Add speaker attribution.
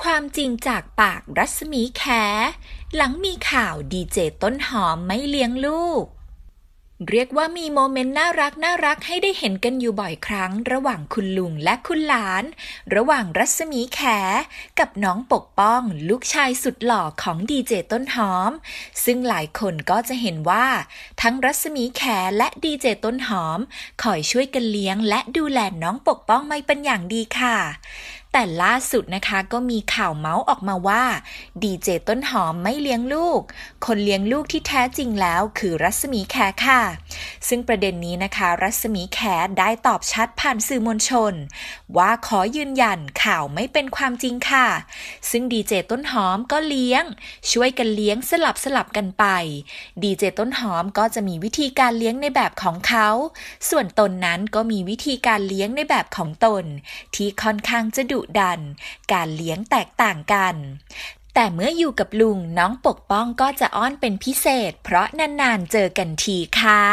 Speaker 1: ความจริงจากปากรัศมีแขหลังมีข่าวดีเจต้นหอมไม่เลี้ยงลูก เรียกว่ามีโมเมนต์น่ารักน่ารักให้ได้เห็นกันอยู่บ่อยครั้ง ระหว่างคุณลุงและคุณหลาน ระหว่างรัศมีแขกับน้องปกป้องลูกชายสุดหล่อ ของดีเจต้นหอม ซึ่งหลายคนก็จะเห็นว่าทั้งรัศมีแขและดีเจต้นหอมคอยช่วยกันเลี้ยง และดูแลน้องปกป้องไม่เป็นอย่างดีค่ะแต่ล่าสุดนะคะก็มีข่าวเมาส์ออกมาว่า ดีเจต้นหอมไม่เลี้ยงลูก คนเลี้ยงลูกที่แท้จริงแล้ว คือรัศมีแขค่ะ ซึ่งประเด็นนี้นะคะ รัศมีแขได้ตอบชัดผ่านสื่อมวลชน ว่าขอยืนยันข่าวไม่เป็นความจริงค่ะ ซึ่งดีเจต้นหอมก็เลี้ยง ช่วยกันเลี้ยงสลับสลับกันไป ดีเจต้นหอมก็จะมีวิธีการเลี้ยงในแบบของเขา ส่วนตนนั้นก็มีวิธีการเลี้ยงในแบบของตน ที่ค่อนข้างจะดุดันการเลี้ยงแตกต่างกัน แต่เมื่ออยู่กับลุงน้องปกป้องก็จะอ้อนเป็นพิเศษเพราะนานๆเจอกันทีค่ะ